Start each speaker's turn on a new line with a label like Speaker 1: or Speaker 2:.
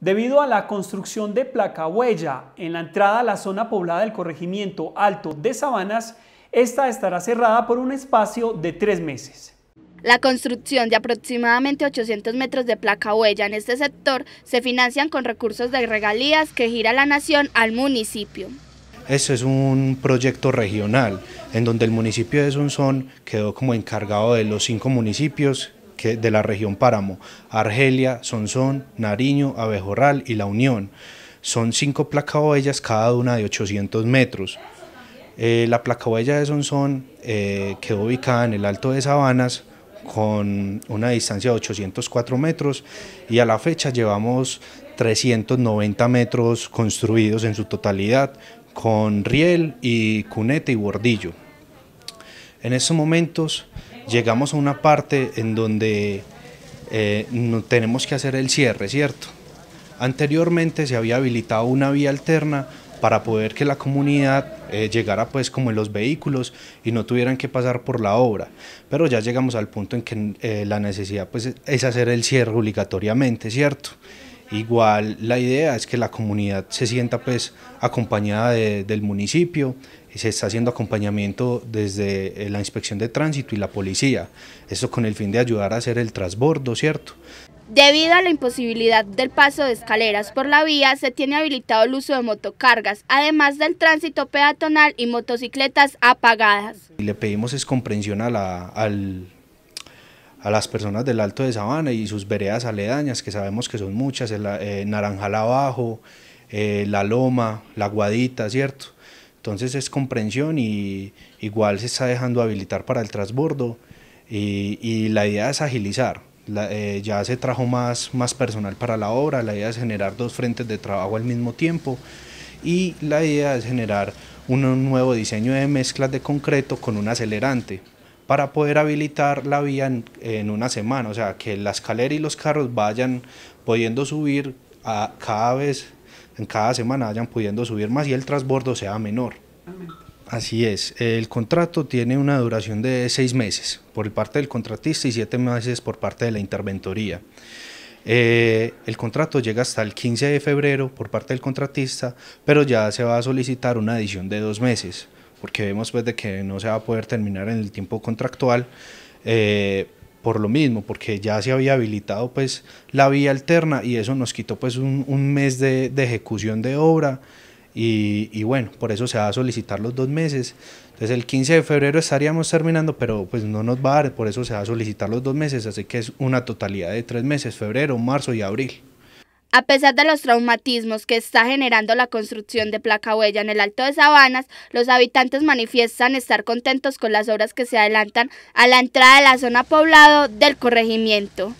Speaker 1: Debido a la construcción de placa huella en la entrada a la zona poblada del corregimiento alto de Sabanas, esta estará cerrada por un espacio de tres meses. La construcción de aproximadamente 800 metros de placa huella en este sector se financian con recursos de regalías que gira la nación al municipio.
Speaker 2: Este es un proyecto regional en donde el municipio de Sonsón quedó como encargado de los cinco municipios de la región Páramo, Argelia, Sonsón, Nariño, Abejorral y La Unión. Son cinco placaboyas, cada una de 800 metros. Eh, la placaboya de Sonsón eh, quedó ubicada en el Alto de Sabanas con una distancia de 804 metros y a la fecha llevamos 390 metros construidos en su totalidad con riel y cunete y bordillo. En estos momentos llegamos a una parte en donde eh, tenemos que hacer el cierre, ¿cierto? Anteriormente se había habilitado una vía alterna para poder que la comunidad eh, llegara pues como en los vehículos y no tuvieran que pasar por la obra. Pero ya llegamos al punto en que eh, la necesidad pues es hacer el cierre obligatoriamente, ¿cierto? Igual la idea es que la comunidad se sienta pues acompañada del municipio, y se está haciendo acompañamiento desde eh, la inspección de tránsito y la policía, eso con el fin de ayudar a hacer el transbordo, ¿cierto?
Speaker 1: Debido a la imposibilidad del paso de escaleras por la vía, se tiene habilitado el uso de motocargas, además del tránsito peatonal y motocicletas apagadas.
Speaker 2: le pedimos es comprensión a la, al a las personas del Alto de Sabana y sus veredas aledañas, que sabemos que son muchas, el, eh, Naranjal Abajo, eh, La Loma, La Guadita, ¿cierto? Entonces es comprensión y igual se está dejando habilitar para el transbordo y, la idea es agilizar. Eh, ya se trajo más, más personal para la obra, la idea es generar dos frentes de trabajo al mismo tiempo y la idea es generar un nuevo diseño de mezclas de concreto con un acelerante para poder habilitar la vía en, una semana, o sea, que la escalera y los carros vayan pudiendo subir a cada vez, en cada semana vayan pudiendo subir más y el transbordo sea menor. Así es, el contrato tiene una duración de seis meses por parte del contratista y siete meses por parte de la interventoría. Eh, el contrato llega hasta el 15 de febrero por parte del contratista, pero ya se va a solicitar una adición de dos meses porque vemos pues de que no se va a poder terminar en el tiempo contractual, eh, por lo mismo, porque ya se había habilitado pues la vía alterna y eso nos quitó pues un, mes de, ejecución de obra y, bueno, por eso se va a solicitar los dos meses. Entonces el 15 de febrero estaríamos terminando, pero pues no nos va a dar, por eso se va a solicitar los dos meses, así que es una totalidad de tres meses, febrero, marzo y abril.
Speaker 1: A pesar de los traumatismos que está generando la construcción de placa huella en el Alto de Sabanas, los habitantes manifiestan estar contentos con las obras que se adelantan a la entrada de la zona poblado del corregimiento.